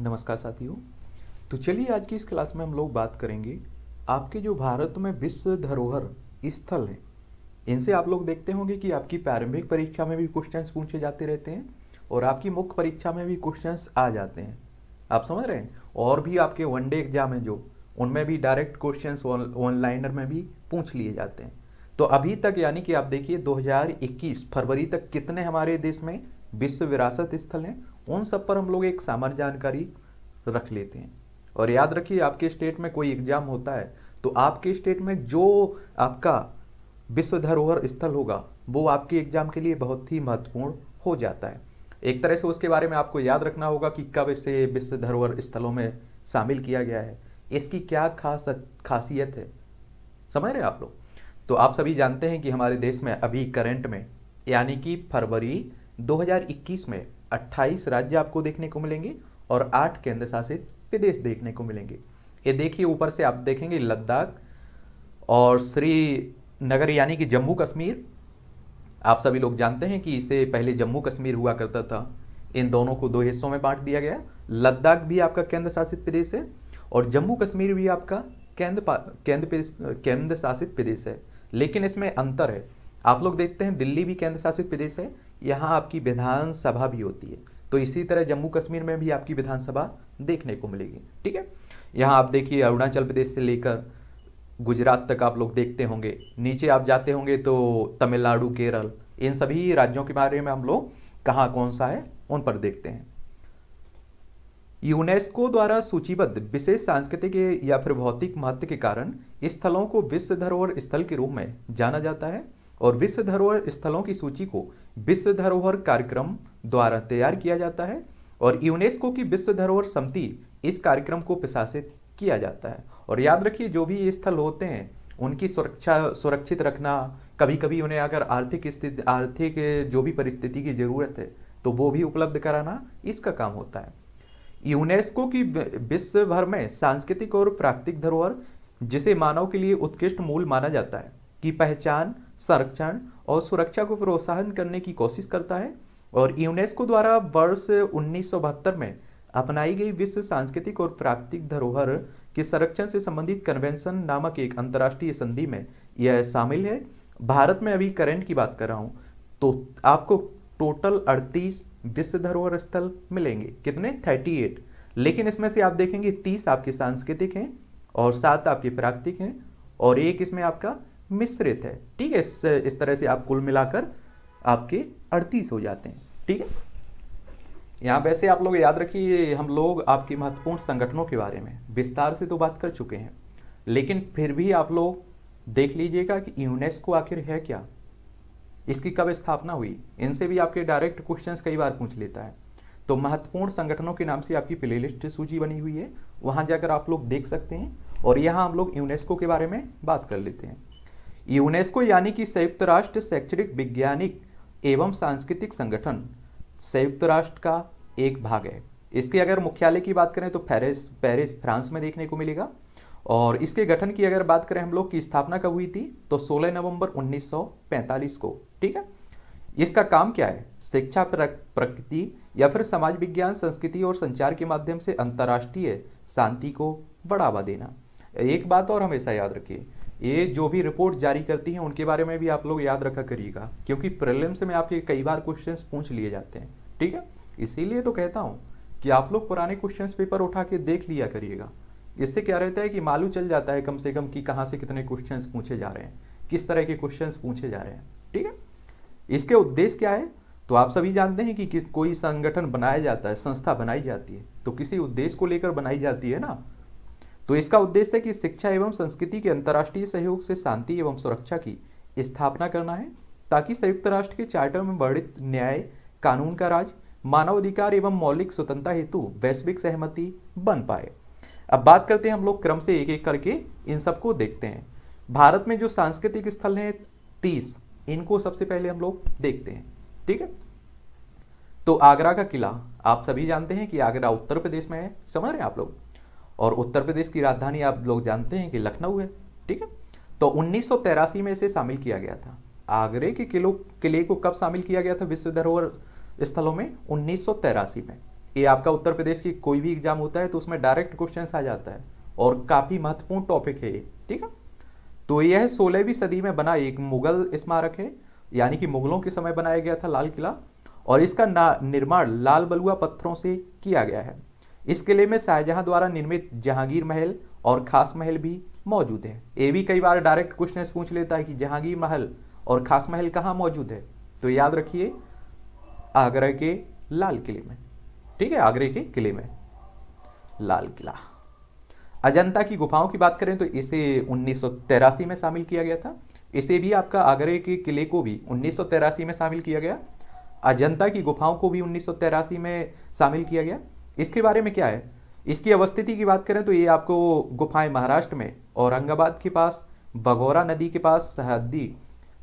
नमस्कार साथियों तो चलिए आज की इस क्लास में हम लोग बात करेंगे आपके जो भारत में विश्व धरोहर स्थल हैं इनसे आप लोग देखते होंगे कि आपकी प्रारंभिक परीक्षा में भी क्वेश्चंस पूछे जाते रहते हैं और आपकी मुख्य परीक्षा में भी क्वेश्चंस आ जाते हैं आप समझ रहे हैं और भी आपके वनडे एग्जाम है जो उनमें भी डायरेक्ट क्वेश्चन ऑनलाइनर में भी पूछ लिए जाते हैं तो अभी तक यानी कि आप देखिए 2021 फरवरी तक कितने हमारे देश में विश्व विरासत स्थल हैं उन सब पर हम लोग एक सामान्य जानकारी रख लेते हैं और याद रखिए आपके स्टेट में कोई एग्जाम होता है तो आपके स्टेट में जो आपका विश्व धरोहर स्थल होगा वो आपके एग्जाम के लिए बहुत ही महत्वपूर्ण हो जाता है एक तरह से उसके बारे में आपको याद रखना होगा कि कब इसे विश्व धरोहर स्थलों में शामिल किया गया है इसकी क्या खास खासियत है समझ रहे हैं आप लोग तो आप सभी जानते हैं कि हमारे देश में अभी करंट में यानी कि फरवरी 2021 में 28 राज्य आपको देखने को मिलेंगे और आठ केंद्र शासित प्रदेश देखने को मिलेंगे ये देखिए ऊपर से आप देखेंगे लद्दाख और श्री नगर यानी कि जम्मू कश्मीर आप सभी लोग जानते हैं कि इसे पहले जम्मू कश्मीर हुआ करता था इन दोनों को दो हिस्सों में बांट दिया गया लद्दाख भी आपका केंद्र शासित प्रदेश है और जम्मू कश्मीर भी आपका केंद्र केंद्र केंद्र शासित प्रदेश है लेकिन इसमें अंतर है आप लोग देखते हैं दिल्ली भी केंद्र शासित प्रदेश है यहाँ आपकी विधानसभा भी होती है तो इसी तरह जम्मू कश्मीर में भी आपकी विधानसभा देखने को मिलेगी ठीक है यहाँ आप देखिए अरुणाचल प्रदेश से लेकर गुजरात तक आप लोग देखते होंगे नीचे आप जाते होंगे तो तमिलनाडु केरल इन सभी राज्यों के बारे में हम लोग कहाँ कौन सा है उन पर देखते हैं यूनेस्को द्वारा सूचीबद्ध विशेष सांस्कृतिक या फिर भौतिक महत्व के कारण स्थलों को विश्व धरोहर स्थल के रूप में जाना जाता है और विश्व धरोहर स्थलों की सूची को विश्व धरोहर कार्यक्रम द्वारा तैयार किया जाता है और यूनेस्को की विश्व धरोहर समिति इस कार्यक्रम को प्रशासित किया जाता है और याद रखिए जो भी ये स्थल होते हैं उनकी सुरक्षा सुरक्षित रखना कभी कभी उन्हें अगर आर्थिक स्थिति आर्थिक जो भी परिस्थिति की ज़रूरत है तो वो भी उपलब्ध कराना इसका काम होता है यूनेस्को की विश्व भर में सांस्कृतिक और प्राकृतिक धरोहर जिसे मानव के लिए उत्कृष्ट मूल माना जाता है की पहचान संरक्षण और सुरक्षा को प्रोत्साहन करने की कोशिश करता है और यूनेस्को द्वारा वर्ष उन्नीस में अपनाई गई विश्व सांस्कृतिक और प्राकृतिक धरोहर के संरक्षण से संबंधित कन्वेंशन नामक एक अंतर्राष्ट्रीय संधि में यह शामिल है भारत में अभी करंट की बात कर रहा हूँ तो आपको टोटल 38 विश्व धरोहर स्थल मिलेंगे कितने 38 लेकिन इसमें से आप देखेंगे 30 आपके सांस्कृतिक हैं और सात आपके प्राकृतिक हैं और एक इसमें आपका मिश्रित है ठीक है इस इस तरह से आप कुल मिलाकर आपके अड़तीस हो जाते हैं ठीक है यहाँ वैसे आप लोग याद रखिए हम लोग आपके महत्वपूर्ण संगठनों के बारे में विस्तार से तो बात कर चुके हैं लेकिन फिर भी आप लोग देख लीजिएगा कि यूनेस्को आखिर है क्या इसकी कब स्थापना हुई इनसे भी आपके डायरेक्ट क्वेश्चन कई बार पूछ लेता है तो महत्वपूर्ण संगठनों के नाम से आपकी प्लेलिस्ट सूची बनी हुई है वहाँ जाकर आप लोग देख सकते हैं और यहाँ हम लोग यूनेस्को के बारे में बात कर लेते हैं यूनेस्को यानी कि संयुक्त राष्ट्र शैक्षणिक वैज्ञानिक एवं सांस्कृतिक संगठन संयुक्त राष्ट्र का एक भाग है इसके अगर मुख्यालय की बात करें तो पेरिस पेरिस फ्रांस में देखने को मिलेगा और इसके गठन की अगर बात करें हम लोग की स्थापना कब हुई थी तो 16 नवंबर 1945 को ठीक है इसका काम क्या है शिक्षा प्रकृति या फिर समाज विज्ञान संस्कृति और संचार के माध्यम से अंतर्राष्ट्रीय शांति को बढ़ावा देना एक बात और हमेशा याद रखिए ये जो भी रिपोर्ट जारी करती हैं उनके बारे में भी आप लोग याद रखा करिएगा क्योंकि प्रिलिम्स में आपके कई बार क्वेश्चंस पूछ लिए जाते हैं ठीक है इसीलिए तो कहता हूँ कि आप लोग पुराने क्वेश्चंस पेपर उठा के देख लिया करिएगा इससे क्या रहता है कि मालूम चल जाता है कम से कम कि कहाँ से कितने क्वेश्चन पूछे जा रहे हैं किस तरह के क्वेश्चन पूछे जा रहे हैं ठीक है इसके उद्देश्य क्या है तो आप सभी जानते हैं कि, कि कोई संगठन बनाया जाता है संस्था बनाई जाती है तो किसी उद्देश्य को लेकर बनाई जाती है ना तो इसका उद्देश्य है कि शिक्षा एवं संस्कृति के अंतर्राष्ट्रीय सहयोग से शांति एवं सुरक्षा की स्थापना करना है ताकि संयुक्त राष्ट्र के चार्टर में वर्णित न्याय कानून का राज मानवाधिकार एवं मौलिक स्वतंत्रता हेतु वैश्विक सहमति बन पाए अब बात करते हैं हम लोग क्रम से एक एक करके इन सबको देखते हैं भारत में जो सांस्कृतिक स्थल हैं तीस इनको सबसे पहले हम लोग देखते हैं ठीक है तो आगरा का किला आप सभी जानते हैं कि आगरा उत्तर प्रदेश में है समझ रहे हैं आप लोग और उत्तर प्रदेश की राजधानी आप लोग जानते हैं कि लखनऊ है ठीक है तो उन्नीस में इसे शामिल किया गया था आगरे के किलो किले को कब शामिल किया गया था विश्व धरोहर स्थलों में उन्नीस में ये आपका उत्तर प्रदेश की कोई भी एग्जाम होता है तो उसमें डायरेक्ट क्वेश्चन आ जाता है और काफ़ी महत्वपूर्ण टॉपिक है ये ठीक है तो यह सोलहवीं सदी में बना एक मुगल स्मारक है यानी कि मुगलों के समय बनाया गया था लाल किला और इसका निर्माण लाल बलुआ पत्थरों से किया गया है इस किले में शाहजहां द्वारा निर्मित जहांगीर महल और खास महल भी मौजूद है ये भी कई बार डायरेक्ट क्वेश्चन पूछ लेता है कि जहांगीर महल और खास महल कहाँ मौजूद है तो याद रखिए आगरा के लाल किले में ठीक है आगरे के किले में लाल किला अजंता की गुफाओं की बात करें तो इसे उन्नीस में शामिल किया गया था इसे भी आपका आगरे के किले को भी उन्नीस में शामिल किया गया अजंता की गुफाओं को भी उन्नीस में शामिल किया गया इसके बारे में क्या है इसकी अवस्थिति की बात करें तो ये आपको गुफाएं महाराष्ट्र में औरंगाबाद के पास बगौरा नदी के पास सरहदी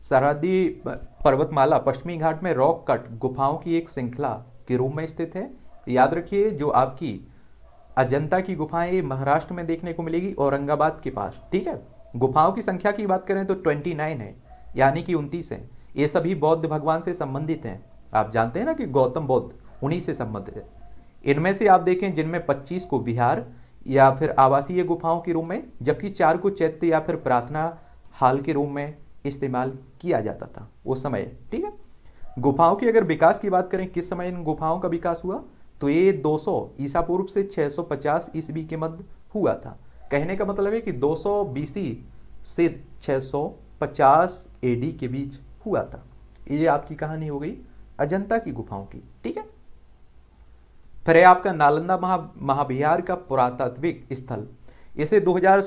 सरहदी पर्वतमाला पश्चिमी घाट में रॉक कट गुफाओं की एक श्रृंखला के रूप में स्थित है याद रखिए जो आपकी अजंता की गुफाएं ये महाराष्ट्र में देखने को मिलेगी औरंगाबाद के पास ठीक है गुफाओं की संख्या की बात करें तो ट्वेंटी नाइन है यानी कि उनतीस है ये सभी बौद्ध भगवान से संबंधित हैं आप जानते हैं ना कि गौतम बौद्ध उन्हीं से संबंधित है इनमें से आप देखें जिनमें 25 को बिहार या फिर आवासीय गुफाओं के रूप में जबकि चार को चैत्य या फिर प्रार्थना हाल के रूप में इस्तेमाल किया जाता था उस समय ठीक है गुफाओं की अगर विकास की बात करें किस समय इन गुफाओं का विकास हुआ तो ये 200 ईसा पूर्व से 650 ईस्वी के मध्य हुआ था कहने का मतलब है कि 200 बीसी से 650 एडी के बीच हुआ था ये आपकी कहानी हो गई अजंता की गुफाओं की ठीक है फिर है आपका नालंदा महा महाविहार का पुरातात्विक स्थल इसे 2000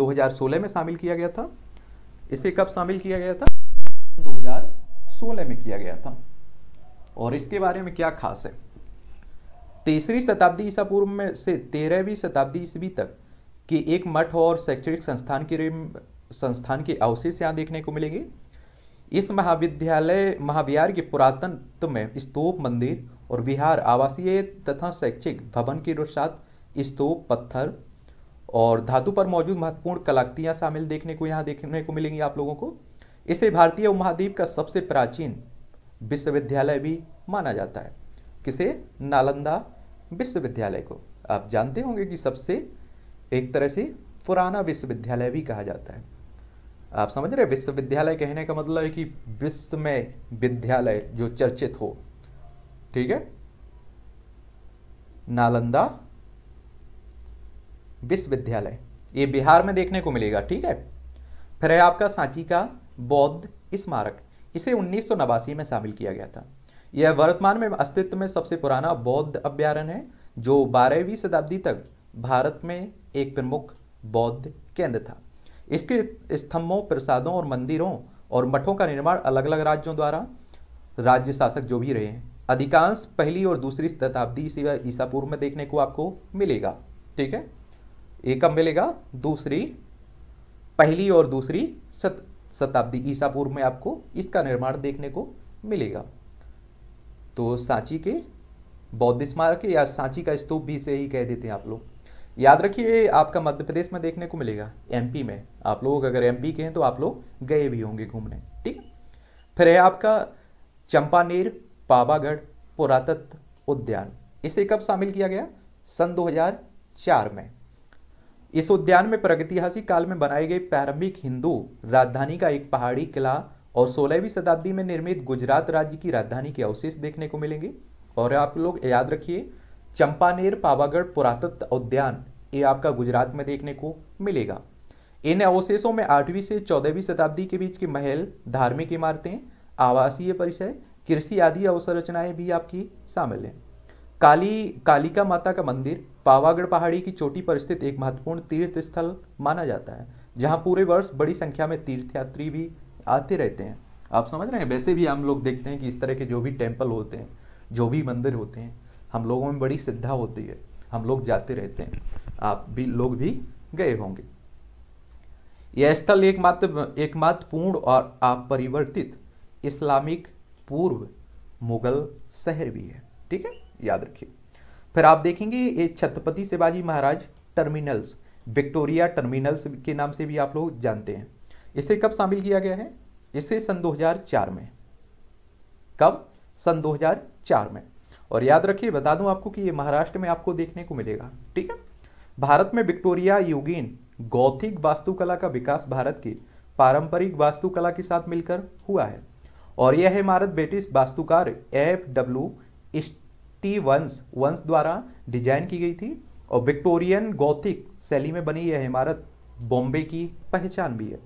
2016 हम्म, में शामिल किया गया था इसे कब शामिल किया गया था 2016 में किया गया था और इसके बारे में क्या खास है तीसरी शताब्दी ईसा पूर्व में से तेरहवीं शताब्दी ईस्वी तक के एक मठ और शैक्षणिक संस्थान के संस्थान के अवशेष यहाँ देखने को मिलेंगे इस महाविद्यालय महाविहार के पुरातन में स्तूप मंदिर और विहार आवासीय तथा शैक्षिक भवन के साथ स्तूप पत्थर और धातु पर मौजूद महत्वपूर्ण कलाकृतियां शामिल देखने को यहाँ देखने को मिलेंगी आप लोगों को इसे भारतीय महाद्वीप का सबसे प्राचीन विश्वविद्यालय भी माना जाता है किसे नालंदा विश्वविद्यालय को आप जानते होंगे कि सबसे एक तरह से पुराना विश्वविद्यालय भी कहा जाता है आप समझ रहे विश्वविद्यालय कहने का मतलब है कि विश्व में विद्यालय जो चर्चित हो ठीक है नालंदा विश्वविद्यालय ये बिहार में देखने को मिलेगा ठीक है फिर है आपका सांची का बौद्ध स्मारक इसे उन्नीस में शामिल किया गया था यह वर्तमान में अस्तित्व में सबसे पुराना बौद्ध अभ्यारण है जो बारहवीं शताब्दी तक भारत में एक प्रमुख बौद्ध केंद्र था इसके स्तंभों प्रसादों और मंदिरों और मठों का निर्माण अलग अलग राज्यों द्वारा राज्य शासक जो भी रहे हैं अधिकांश पहली और दूसरी शताब्दी से ईसा पूर्व में देखने को आपको मिलेगा ठीक है एक कब मिलेगा दूसरी पहली और दूसरी शताब्दी ईसा पूर्व में आपको इसका निर्माण देखने को मिलेगा तो सांची के बौद्ध स्मारक या सांची का स्तूप भी से ही कह देते हैं आप लोग याद रखिए आपका मध्य प्रदेश में देखने को मिलेगा एमपी में आप लोग अगर एमपी के हैं तो आप लोग गए भी होंगे घूमने ठीक फिर है आपका चंपानेर पावागढ़ पुरातत्व उद्यान इसे कब शामिल किया गया सन 2004 में इस उद्यान में प्रगतिहासिक काल में बनाए गए प्रारंभिक हिंदू राजधानी का एक पहाड़ी किला और सोलहवीं शताब्दी में निर्मित गुजरात राज्य की राजधानी के अवशेष देखने को मिलेंगे और आप लोग याद रखिए चंपानेर पावागढ़ पुरातत्व उद्यान ये आपका गुजरात में देखने को मिलेगा इन अवशेषों में आठवीं से चौदहवीं शताब्दी के बीच के महल धार्मिक इमारतें आवासीय परिसर कृषि आदि अवसंरचनाएं भी आपकी शामिल हैं काली कालिका माता का मंदिर पावागढ़ पहाड़ी की चोटी पर स्थित एक महत्वपूर्ण तीर्थ स्थल माना जाता है जहाँ पूरे वर्ष बड़ी संख्या में तीर्थयात्री भी आते रहते हैं आप समझ रहे हैं वैसे भी हम लोग देखते हैं कि इस तरह के जो भी टेम्पल होते हैं जो भी मंदिर होते हैं हम लोगों में बड़ी श्रद्धा होती है हम लोग जाते रहते हैं आप भी लोग भी गए होंगे यह स्थल एकमात्र एकमात्र पूर्ण और अपरिवर्तित इस्लामिक पूर्व मुगल शहर भी है ठीक है याद रखिए फिर आप देखेंगे ये Chhatrapati Shivaji Maharaj terminals Victoria terminals के नाम से भी आप लोग जानते हैं इसे कब शामिल किया गया है इसे सन 2004 में कब सन 2004 में और याद रखिए बता दूं आपको कि ये महाराष्ट्र में आपको देखने को मिलेगा ठीक है भारत में विक्टोरिया युगीन गौथिक वास्तुकला का विकास भारत की पारंपरिक वास्तुकला के साथ मिलकर हुआ है और यह इमारत ब्रिटिश वास्तुकार एफ डब्ल्यू स्टी वंश वंश द्वारा डिजाइन की गई थी और विक्टोरियन गौथिक शैली में बनी यह इमारत बॉम्बे की पहचान भी है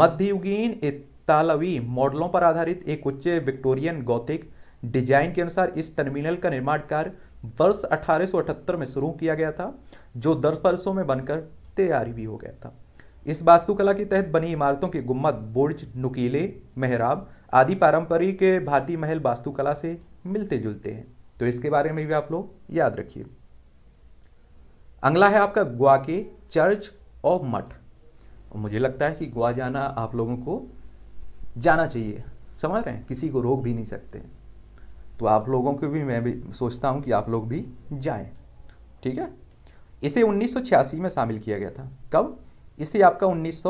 मध्ययुगीन इतालवी मॉडलों पर आधारित एक उच्च विक्टोरियन गौथिक डिजाइन के अनुसार इस टर्मिनल का निर्माण कार्य वर्ष अठारह में शुरू किया गया था जो दस वर्षों में बनकर तैयारी भी हो गया था इस वास्तुकला के तहत बनी इमारतों के गुम्मत बुर्ज नुकीले मेहराब आदि पारंपरिक भारतीय महल वास्तुकला से मिलते जुलते हैं तो इसके बारे में भी आप लोग याद रखिए अगला है आपका गोवा के चर्च और मठ मुझे लगता है कि गोवा जाना आप लोगों को जाना चाहिए समझ रहे हैं किसी को रोक भी नहीं सकते हैं तो आप लोगों को भी मैं भी सोचता हूँ कि आप लोग भी जाए ठीक है इसे उन्नीस में शामिल किया गया था कब इसे आपका उन्नीस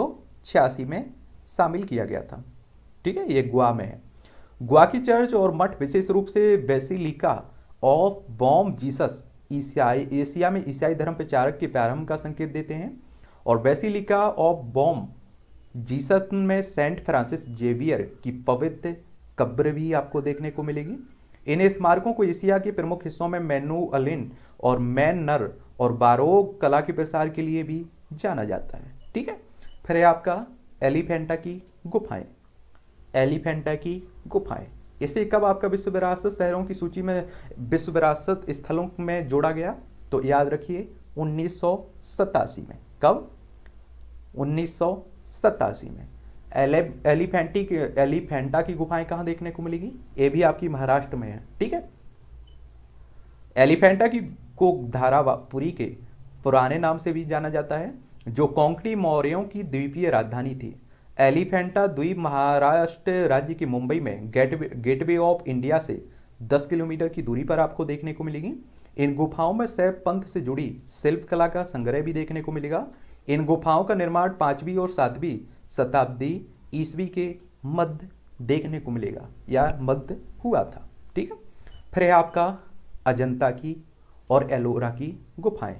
में शामिल किया गया था ठीक है ये गोवा में है गोवा की चर्च और मठ विशेष रूप से बेसिलिका ऑफ बॉम जीसस ईसाई एशिया में ईसाई धर्म प्रचारक के प्रारंभ का संकेत देते हैं और बेसिलिका ऑफ बॉम जीसस में सेंट फ्रांसिस जेवियर की पवित्र कब्र भी आपको देखने को मिलेगी इन स्मारकों को एशिया के प्रमुख हिस्सों में मैनू अलिन और मैनर और बारोग कला के प्रसार के लिए भी जाना जाता है ठीक है फिर है आपका एलिफेंटा की गुफाएं एलिफेंटा की गुफाएं इसे कब आपका विश्व विरासत शहरों की सूची में विश्व विरासत स्थलों में जोड़ा गया तो याद रखिए उन्नीस में कब उन्नीस में एलिफेंटी एलिफेंटा की गुफाएं कहाँ देखने को मिलेगी ये भी आपकी महाराष्ट्र में है ठीक है एलिफेंटा की को धारावापुरी के पुराने नाम से भी जाना जाता है जो कोंकणी मौर्यों की द्वीपीय राजधानी थी एलिफेंटा द्वीप महाराष्ट्र राज्य के मुंबई में गेटवे गेटवे ऑफ इंडिया से 10 किलोमीटर की दूरी पर आपको देखने को मिलेगी इन गुफाओं में सैव पंथ से जुड़ी शिल्प कला का संग्रह भी देखने को मिलेगा इन गुफाओं का निर्माण पांचवी और सातवीं शताब्दी ईस्वी के मध्य देखने को मिलेगा या मध्य हुआ था ठीक है फिर है आपका अजंता की और एलोरा की गुफाएं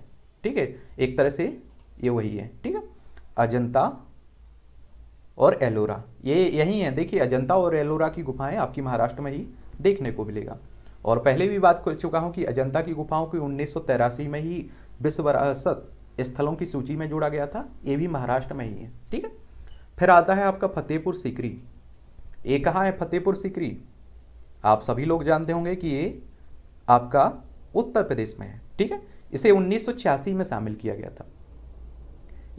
ठीक है एक तरह से ये वही है ठीक है अजंता और एलोरा ये यही है देखिए अजंता और एलोरा की गुफाएं आपकी महाराष्ट्र में ही देखने को मिलेगा और पहले भी बात कर चुका हूं कि अजंता की गुफाओं की उन्नीस में ही विश्व विरासत स्थलों की सूची में जोड़ा गया था ये भी महाराष्ट्र में ही है ठीक है फिर आता है आपका फतेहपुर सीकरी ये कहाँ है फतेहपुर सीकरी आप सभी लोग जानते होंगे कि ये आपका उत्तर प्रदेश में है ठीक है इसे उन्नीस में शामिल किया गया था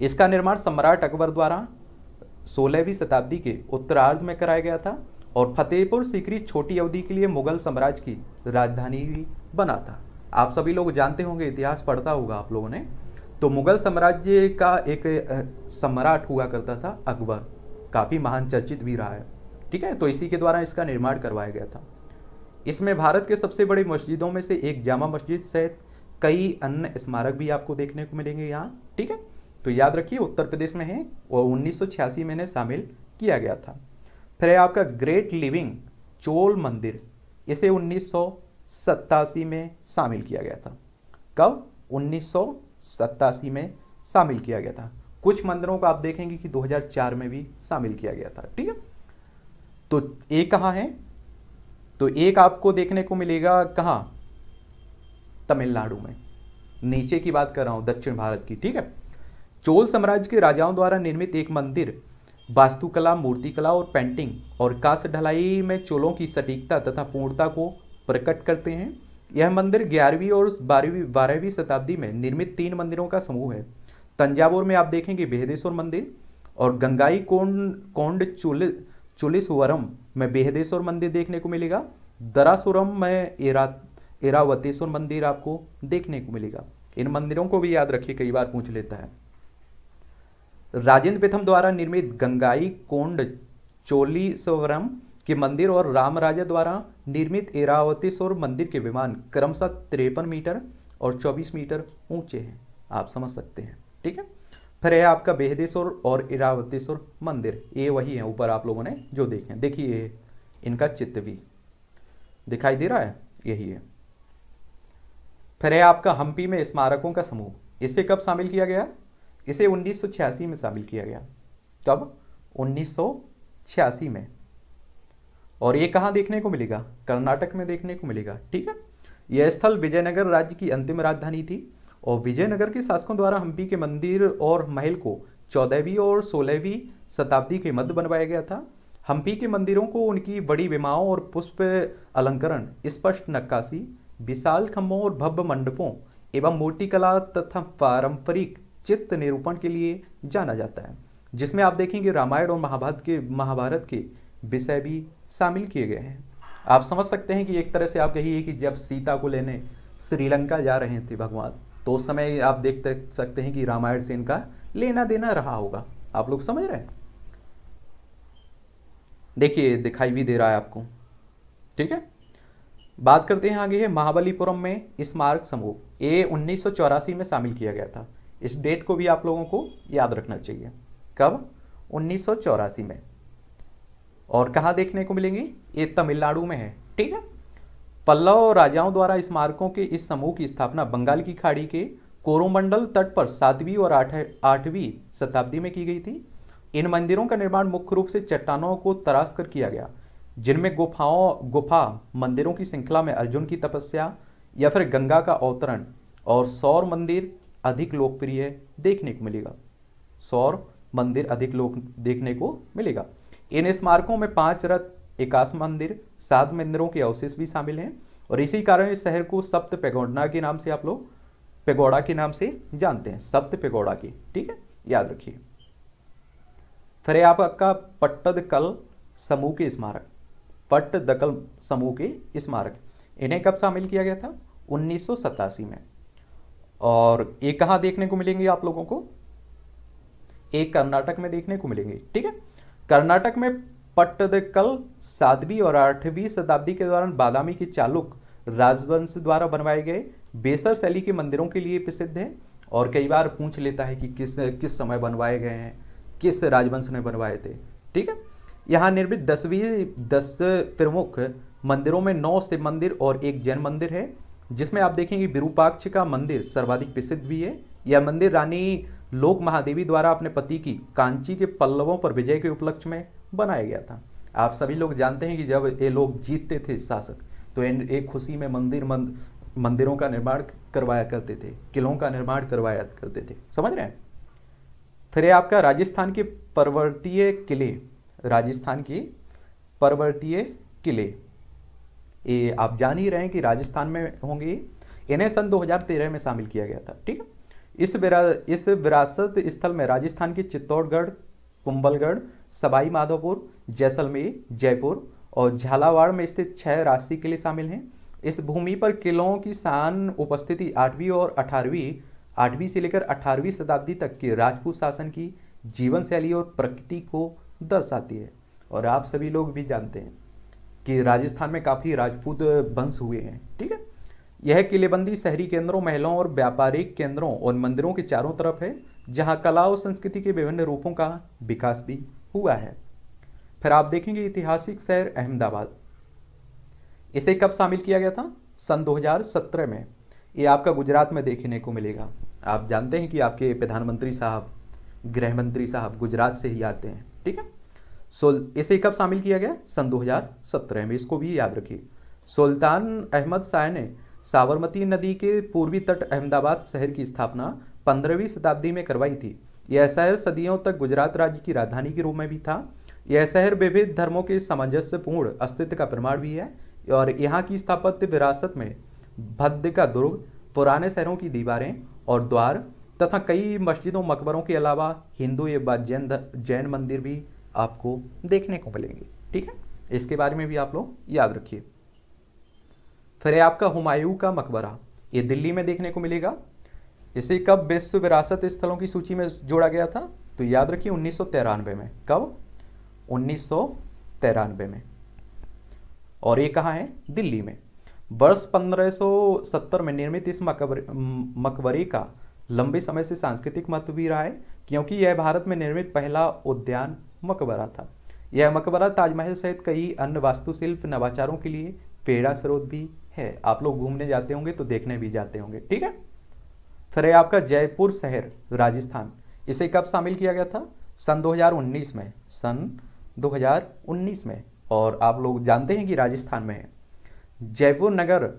इसका निर्माण सम्राट अकबर द्वारा सोलहवीं शताब्दी के उत्तरार्ध में कराया गया था और फतेहपुर सीकरी छोटी अवधि के लिए मुगल साम्राज्य की राजधानी भी बना था आप सभी लोग जानते होंगे इतिहास पढ़ता होगा आप लोगों ने तो मुगल साम्राज्य का एक सम्राट हुआ करता था अकबर काफ़ी महान चर्चित भी रहा है ठीक है तो इसी के द्वारा इसका निर्माण करवाया गया था इसमें भारत के सबसे बड़ी मस्जिदों में से एक जामा मस्जिद सहित कई अन्य स्मारक भी आपको देखने को मिलेंगे यहाँ ठीक है तो याद रखिए उत्तर प्रदेश में है और उन्नीस में इन्हें शामिल किया गया था फिर आपका ग्रेट लिविंग चोल मंदिर इसे उन्नीस में शामिल किया गया था कब उन्नीस सत्तासी में शामिल किया गया था कुछ मंदिरों को आप देखेंगे कि 2004 में भी शामिल किया गया था ठीक है तो एक कहाँ है तो एक आपको देखने को मिलेगा कहाँ तमिलनाडु में नीचे की बात कर रहा हूँ दक्षिण भारत की ठीक है चोल साम्राज्य के राजाओं द्वारा निर्मित एक मंदिर वास्तुकला मूर्तिकला और पेंटिंग और कांस ढलाई में चोलों की सटीकता तथा पूर्णता को प्रकट करते हैं यह मंदिर ग्यारहवीं और बारहवीं बारहवीं शताब्दी में निर्मित तीन मंदिरों का समूह है तंजावुर में आप देखेंगे बेहदेश्वर मंदिर और गंगाई कोंड कोंड चुल चुलिसवरम में बेहदेश्वर मंदिर देखने को मिलेगा दरासुरम में एरा एरावतेश्वर मंदिर आपको देखने को मिलेगा इन मंदिरों को भी याद रखिए कई बार पूछ लेता है राजेंद्र प्रथम द्वारा निर्मित गंगाई कोंड चोलीसवरम कि मंदिर और रामराजा द्वारा निर्मित एरावती सौर मंदिर के विमान क्रमशः तिरपन मीटर और 24 मीटर ऊंचे हैं आप समझ सकते हैं ठीक है फिर है आपका बेहदेश्वर और इरावतेश्वर मंदिर ये वही है ऊपर आप लोगों ने जो देखे देखिए इनका चित्त भी दिखाई दे रहा है यही है फिर है आपका हम्पी में स्मारकों का समूह इसे कब शामिल किया गया इसे 1986 में शामिल किया गया कब 1986 में और ये कहाँ देखने को मिलेगा कर्नाटक में देखने को मिलेगा ठीक है यह स्थल विजयनगर राज्य की अंतिम राजधानी थी और विजयनगर के शासकों द्वारा हम्पी के मंदिर और महल को चौदहवीं और सोलहवीं शताब्दी के मध्य बनवाया गया था हम्पी के मंदिरों को उनकी बड़ी विमाओं और पुष्प अलंकरण स्पष्ट नक्काशी विशाल खम्भों और भव्य मंडपों एवं मूर्तिकला तथा पारंपरिक चित्त निरूपण के लिए जाना जाता है जिसमें आप देखेंगे रामायण और महाभारत के महाभारत के विषय भी शामिल किए गए हैं आप समझ सकते हैं कि एक तरह से आप कहिए कि जब सीता को लेने श्रीलंका जा रहे थे भगवान तो उस समय आप देख सकते हैं कि रामायण से इनका लेना देना रहा होगा आप लोग समझ रहे हैं देखिए दिखाई भी दे रहा है आपको ठीक है बात करते हैं आगे है महाबलीपुरम में स्मारक समूह ए उन्नीस में शामिल किया गया था इस डेट को भी आप लोगों को याद रखना चाहिए कब उन्नीस में और कहा देखने को मिलेंगी ये तमिलनाडु में है ठीक है पल्लव राजाओं द्वारा स्मारकों के इस समूह की स्थापना बंगाल की खाड़ी के कोरोमंडल तट पर सातवीं और आठ आठवीं शताब्दी में की गई थी इन मंदिरों का निर्माण मुख्य रूप से चट्टानों को तराश कर किया गया जिनमें गुफाओं गुफा मंदिरों की श्रृंखला में अर्जुन की तपस्या या फिर गंगा का अवतरण और सौर मंदिर अधिक लोकप्रिय देखने को मिलेगा सौर मंदिर अधिक लोक देखने को मिलेगा इन स्मारकों में पांच रथ एकाश मंदिर सात मंदिरों के अवशेष भी शामिल हैं और इसी कारण इस शहर को सप्त पेगोडना के नाम से आप लोग पेगौड़ा के नाम से जानते हैं सप्त पेगौड़ा की ठीक है याद रखिए फिर आपका पट्टदकल समूह के स्मारक पट्ट दकल समूह के स्मारक इन्हें कब शामिल किया गया था उन्नीस में और ये कहाँ देखने को मिलेंगे आप लोगों को एक कर्नाटक में देखने को मिलेंगे ठीक है कर्नाटक में पट्टदकल सातवीं और आठवीं शताब्दी के दौरान बादामी के चालुक राजवंश द्वारा बनवाए गए बेसर शैली के मंदिरों के लिए प्रसिद्ध है और कई बार पूछ लेता है कि किस किस समय बनवाए गए हैं किस राजवंश ने बनवाए थे ठीक है यहाँ निर्मित दसवीं दस प्रमुख मंदिरों में नौ शिव मंदिर और एक जैन मंदिर है जिसमें आप देखेंगे विरूपाक्ष का मंदिर सर्वाधिक प्रसिद्ध भी है यह मंदिर रानी लोक महादेवी द्वारा अपने पति की कांची के पल्लवों पर विजय के उपलक्ष्य में बनाया गया था आप सभी लोग जानते हैं कि जब ये लोग जीतते थे शासक तो एक खुशी में मंदिर मंद, मंदिरों का निर्माण करवाया करते थे किलों का निर्माण करवाया करते थे समझ रहे हैं फिर आपका राजस्थान के पर्वतीय किले राजस्थान के पर्वतीय किले ये आप जान ही रहे हैं कि राजस्थान में होंगे इन्हें सन 2013 में शामिल किया गया था ठीक है इस विरा इस विरासत स्थल में राजस्थान के चित्तौड़गढ़ कुंबलगढ़ सवाई माधोपुर जैसलमेर जयपुर और झालावाड़ में स्थित छह राशि किले शामिल हैं इस भूमि पर किलों की शान उपस्थिति आठवीं और अठारहवीं आठवीं से लेकर अठारहवीं शताब्दी तक के राजपूत शासन की जीवन शैली और प्रकृति को दर्शाती है और आप सभी लोग भी जानते हैं कि राजस्थान में काफ़ी राजपूत वंश हुए हैं ठीक है यह किलेबंदी शहरी केंद्रों महिलाओं और व्यापारिक केंद्रों और मंदिरों के चारों तरफ है जहां कला और संस्कृति के विभिन्न रूपों का विकास भी हुआ है फिर आप देखेंगे ऐतिहासिक शहर अहमदाबाद इसे कब शामिल किया गया था सन 2017 में ये आपका गुजरात में देखने को मिलेगा आप जानते हैं कि आपके प्रधानमंत्री साहब गृह मंत्री साहब गुजरात से ही आते हैं ठीक है सोल इसे कब शामिल किया गया सन 2017 में इसको भी याद रखिए सुल्तान अहमद शाह ने साबरमती नदी के पूर्वी तट अहमदाबाद शहर की स्थापना पंद्रहवीं शताब्दी में करवाई थी यह शहर सदियों तक गुजरात राज्य की राजधानी के रूप में भी था यह शहर विभिन्न धर्मों के सामंजस्यपूर्ण अस्तित्व का प्रमाण भी है और यहाँ की स्थापत्य विरासत में भद्द का दुर्ग पुराने शहरों की दीवारें और द्वार तथा कई मस्जिदों मकबरों के अलावा हिंदू एवं जैन जैन मंदिर भी आपको देखने को मिलेंगे ठीक है इसके बारे में भी आप लोग याद रखिए फिर है आपका हुमायूं का मकबरा ये दिल्ली में देखने को मिलेगा इसे कब विश्व विरासत स्थलों की सूची में जोड़ा गया था तो याद रखिए उन्नीस में कब उन्नीस में और ये कहाँ है दिल्ली में वर्ष 1570 में निर्मित इस मकबरे मकबरे का लंबे समय से सांस्कृतिक महत्व भी रहा है क्योंकि यह भारत में निर्मित पहला उद्यान मकबरा था यह मकबरा ताजमहल सहित कई अन्य वास्तुशिल्प नवाचारों के लिए पेड़ा स्रोत भी है आप लोग घूमने जाते होंगे तो देखने भी जाते होंगे ठीक है फिर है आपका जयपुर शहर राजस्थान इसे कब शामिल किया गया था सन 2019 में सन 2019 में और आप लोग जानते हैं कि राजस्थान में जयपुर नगर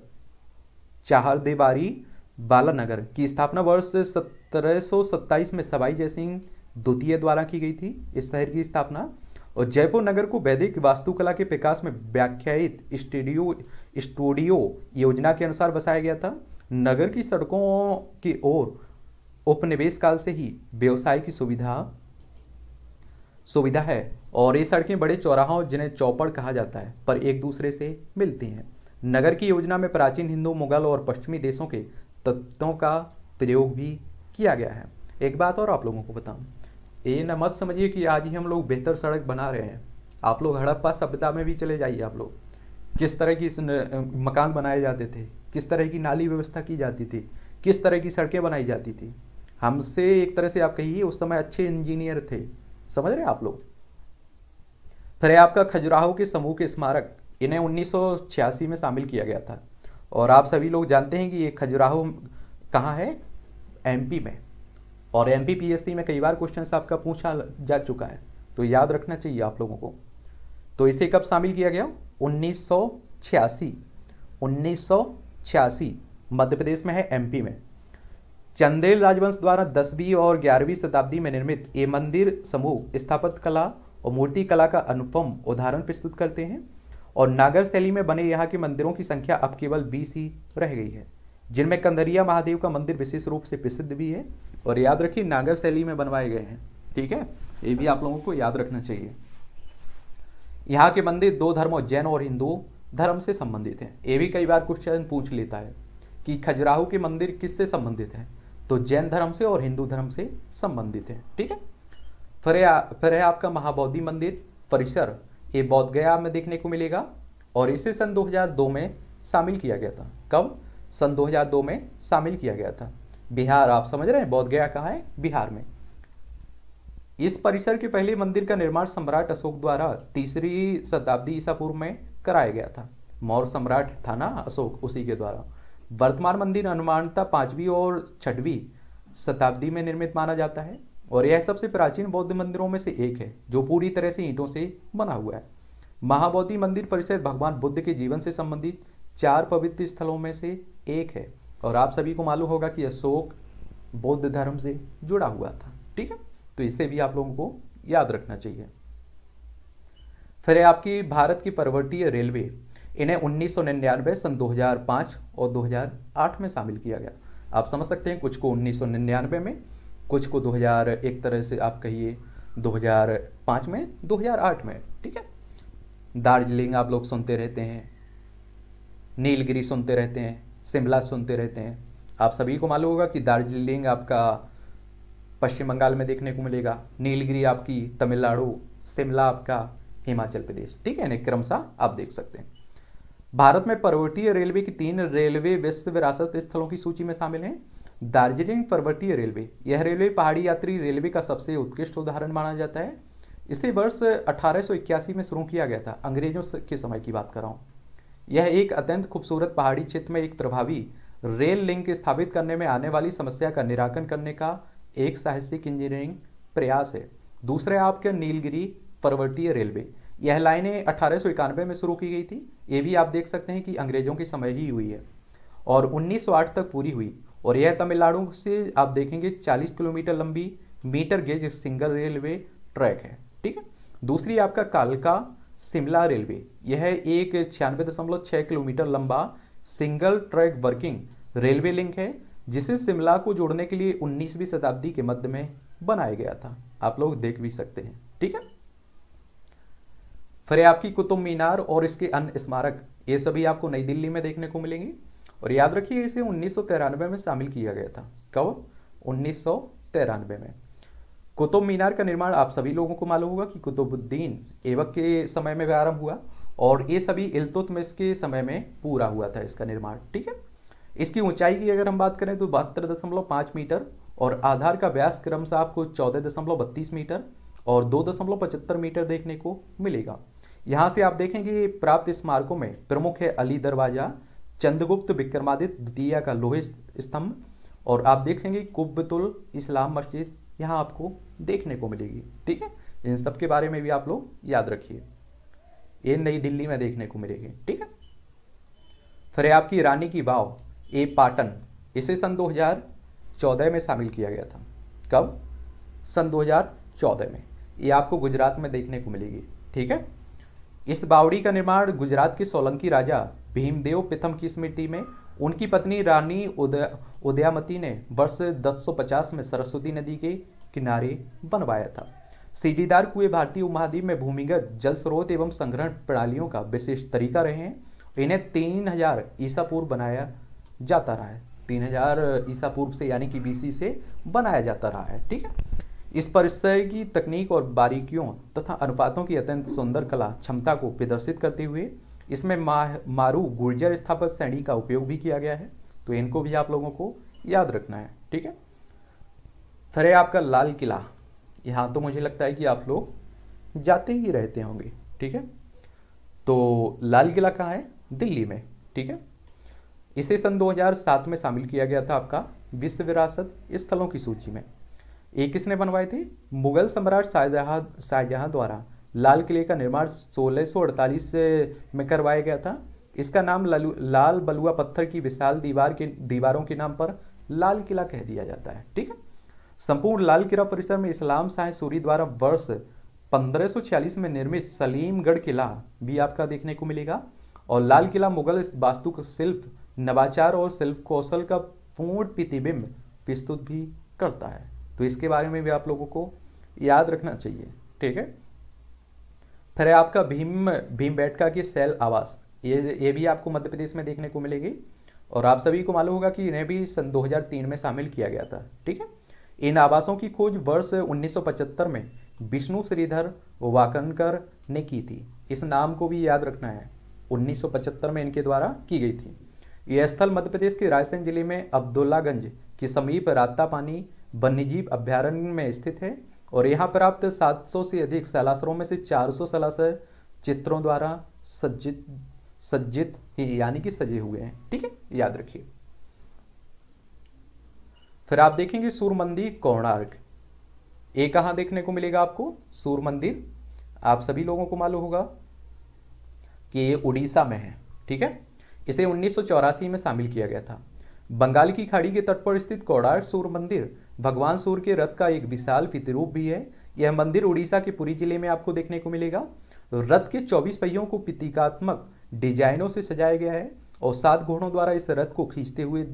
चाहरदेबारी बालानगर की स्थापना वर्ष सत्रह में सवाई जयसिंह द्वितीय द्वारा की गई थी इस शहर की स्थापना और जयपुर नगर को वैदिक वास्तुकला के विकास में व्याख्यायित स्टूडियो स्टूडियो योजना के अनुसार बसाया गया था नगर की सड़कों की ओर उपनिवेश काल से ही व्यवसाय की सुविधा सुविधा है और ये सड़कें बड़े चौराहों जिन्हें चौपड़ कहा जाता है पर एक दूसरे से मिलती हैं नगर की योजना में प्राचीन हिंदू मुगल और पश्चिमी देशों के तत्वों का प्रयोग भी किया गया है एक बात और आप लोगों को बताऊं ये ना मत समझिए कि आज ही हम लोग बेहतर सड़क बना रहे हैं आप लोग हड़प्पा सभ्यता में भी चले जाइए आप लोग किस तरह की मकान बनाए जाते थे किस तरह की नाली व्यवस्था की जाती थी किस तरह की सड़कें बनाई जाती थी हमसे एक तरह से आप कहिए उस समय अच्छे इंजीनियर थे समझ रहे आप लोग फिर आपका खजुराहो के समूह के स्मारक इन्हें उन्नीस में शामिल किया गया था और आप सभी लोग जानते हैं कि ये खजुराहो कहाँ है एमपी में और एम में कई बार क्वेश्चन आपका पूछा जा चुका है तो याद रखना चाहिए आप लोगों को तो इसे कब शामिल किया गया उन्नीस सौ छियासी उन्नीस सौ छियासी मध्य प्रदेश में है एमपी में चंदेल राजवंश द्वारा दसवीं और ग्यारहवीं शताब्दी में निर्मित ये मंदिर समूह स्थापत कला और मूर्ति कला का अनुपम उदाहरण प्रस्तुत करते हैं और नागर शैली में बने यहाँ के मंदिरों की संख्या अब केवल बीस ही रह गई है जिनमें कंदरिया महादेव का मंदिर विशेष रूप से प्रसिद्ध भी है और याद रखिए नागर शैली में बनवाए गए हैं ठीक है ये भी आप लोगों को याद रखना चाहिए यहाँ के मंदिर दो धर्मों जैन और हिंदू धर्म से संबंधित हैं ये भी कई बार क्वेश्चन पूछ लेता है कि खजुराहू के मंदिर किससे संबंधित हैं तो जैन धर्म से और हिंदू धर्म से संबंधित हैं ठीक है फिर फिर है आपका महाबौद्धि मंदिर परिसर ये गया में देखने को मिलेगा और इसे सन 2002 में शामिल किया गया था कब सन 2002 में शामिल किया गया था बिहार आप समझ रहे हैं बौद्ध गया कहा है बिहार में इस परिसर के पहले मंदिर का निर्माण सम्राट अशोक द्वारा तीसरी शताब्दी ईसा पूर्व में कराया गया था मौर्य सम्राट था ना अशोक उसी के द्वारा वर्तमान मंदिर अनुमानता पांचवी और छठवीं शताब्दी में निर्मित माना जाता है और यह सबसे प्राचीन बौद्ध मंदिरों में से एक है जो पूरी तरह से ईंटों से बना हुआ है महाबोधि मंदिर परिसर भगवान बुद्ध के जीवन से संबंधित चार पवित्र स्थलों में से एक है और आप सभी को मालूम होगा कि अशोक बौद्ध धर्म से जुड़ा हुआ था ठीक है तो इसे भी आप लोगों को याद रखना चाहिए फिर है आपकी भारत की पर्वतीय रेलवे इन्हें उन्नीस सन 2005 और 2008 में शामिल किया गया आप समझ सकते हैं कुछ को उन्नीस में कुछ को 2000 एक तरह से आप कहिए 2005 में 2008 में ठीक है दार्जिलिंग आप लोग सुनते रहते हैं नीलगिरी सुनते रहते हैं शिमला सुनते रहते हैं आप सभी को मालूम होगा कि दार्जिलिंग आपका पश्चिम बंगाल में देखने को मिलेगा नीलगिरी आपकी तमिलनाडु शिमला आपका हिमाचल प्रदेश ठीक है ना क्रमशः आप देख सकते हैं भारत में पर्वतीय रेलवे की तीन रेलवे विश्व विरासत स्थलों की सूची में शामिल हैं दार्जिलिंग पर्वतीय रेलवे यह रेलवे पहाड़ी यात्री रेलवे का सबसे उत्कृष्ट उदाहरण माना जाता है इसे वर्ष अठारह में शुरू किया गया था अंग्रेजों के समय की बात कर रहा हूँ यह एक अत्यंत खूबसूरत पहाड़ी क्षेत्र में एक प्रभावी रेल लिंक स्थापित करने में आने वाली समस्या का निराकरण करने का एक साहसिक इंजीनियरिंग प्रयास है दूसरे आपके नीलगिरी पर्वतीय रेलवे यह लाइनें अठारह में शुरू की गई थी ये भी आप देख सकते हैं कि अंग्रेजों के समय ही हुई है और 1908 तक पूरी हुई और यह तमिलनाडु से आप देखेंगे 40 किलोमीटर लंबी metre gauge single railway track है ठीक है दूसरी आपका कालका शिमला रेलवे यह एक छियानवे दशमलव छः किलोमीटर लंबा single track working railway link है जिसे शिमला को जोड़ने के लिए 19वीं शताब्दी के मध्य में बनाया गया था आप लोग देख भी सकते हैं ठीक है फिर आपकी कुतुब मीनार और इसके अन्य स्मारक ये सभी आपको नई दिल्ली में देखने को मिलेंगे और याद रखिए इसे उन्नीस में शामिल किया गया था कब उन्नीस में कुतुब मीनार का निर्माण आप सभी लोगों को मालूम होगा कि कुतुबुद्दीन एवक के समय में आरंभ हुआ और ये सभी इल्तुतमिश के समय में पूरा हुआ था इसका निर्माण ठीक है इसकी ऊंचाई की अगर हम बात करें तो बहत्तर दशमलव पाँच मीटर और आधार का व्यास क्रम से आपको चौदह दशमलव बत्तीस मीटर और दो दशमलव पचहत्तर मीटर देखने को मिलेगा यहाँ से आप देखेंगे प्राप्त स्मारकों में प्रमुख है अली दरवाजा चंद्रगुप्त विक्रमादित्य द्वितीय का लोहे स्तंभ और आप देखेंगे कुब्बतुल इस्लाम मस्जिद यहाँ आपको देखने को मिलेगी ठीक है इन सब के बारे में भी आप लोग याद रखिए ये नई दिल्ली में देखने को मिलेगी ठीक है फिर आपकी रानी की बाव ए पाटन इसे सन 2014 में शामिल किया गया था कब सन 2014 में ये आपको गुजरात में देखने को मिलेगी ठीक है इस बावड़ी का निर्माण गुजरात के सोलंकी राजा भीमदेव प्रथम की स्मृति में उनकी पत्नी रानी उदय उदयामती ने वर्ष 1050 में सरस्वती नदी के किनारे बनवाया था सीढ़ीदार कुएं भारतीय उपमहाद्वीप में भूमिगत जल स्रोत एवं संग्रहण प्रणालियों का विशेष तरीका रहे हैं इन्हें तीन हजार ईसा पूर्व बनाया जाता रहा है तीन हजार ईसा पूर्व से यानी कि बीसी से बनाया जाता रहा है ठीक है इस परिसर की तकनीक और बारीकियों तथा अनुपातों की अत्यंत सुंदर कला क्षमता को प्रदर्शित करते हुए इसमें मा, मारू गुर्जर स्थापत श्रेणी का उपयोग भी किया गया है तो इनको भी आप लोगों को याद रखना है ठीक है फिर आपका लाल किला यहाँ तो मुझे लगता है कि आप लोग जाते ही रहते होंगे ठीक है तो लाल किला कहाँ है दिल्ली में ठीक है इसे सन 2007 में शामिल किया गया था आपका विश्व विरासत स्थलों की सूची में एक किसने बनवाए थे मुगल सम्राट शाहजहां शाहजहां द्वारा लाल किले का निर्माण 1648 में करवाया गया था इसका नाम लाल बलुआ पत्थर की विशाल दीवार के दीवारों के नाम पर लाल किला कह दिया जाता है ठीक है संपूर्ण लाल किला परिसर में इस्लाम शाह सूरी द्वारा वर्ष 1546 में निर्मित सलीमगढ़ किला भी आपका देखने को मिलेगा और लाल किला मुगल वास्तु शिल्प नवाचार और शिल्प कौशल का पूर्ण प्रतिबिंब प्रस्तुत भी करता है तो इसके बारे में भी आप लोगों को याद रखना चाहिए ठीक है फिर है आपका भीम भीम बैठका की सेल आवास ये ये भी आपको मध्य प्रदेश में देखने को मिलेगी और आप सभी को मालूम होगा कि इन्हें भी सन 2003 में शामिल किया गया था ठीक है इन आवासों की खोज वर्ष 1975 में विष्णु श्रीधर वाकनकर ने की थी इस नाम को भी याद रखना है 1975 में इनके द्वारा की गई थी यह स्थल मध्य प्रदेश के रायसेन जिले में अब्दुल्लागंज के समीप रातापानी वन्यजीव अभ्यारण्य में स्थित है और यहाँ पर आप 700 से अधिक सलासरों में से 400 सलासर चित्रों द्वारा सज्जित सज्जित ही यानी कि सजे हुए हैं ठीक है याद रखिए फिर आप देखेंगे सूर्य मंदिर कोणार्क ये कहाँ देखने को मिलेगा आपको सूर्य मंदिर आप सभी लोगों को मालूम होगा कि ये उड़ीसा में है ठीक है इसे उन्नीस में शामिल किया गया था बंगाल की खाड़ी के तट पर स्थित कोडार सूर्य मंदिर भगवान सूर्य के रथ का एक विशाल पितरूप भी है यह मंदिर उड़ीसा के पुरी जिले में आपको देखने को मिलेगा रथ के 24 पहियों को प्रतीकात्मक डिजाइनों से सजाया गया है और सात घोड़ों द्वारा इस रथ को खींचते हुए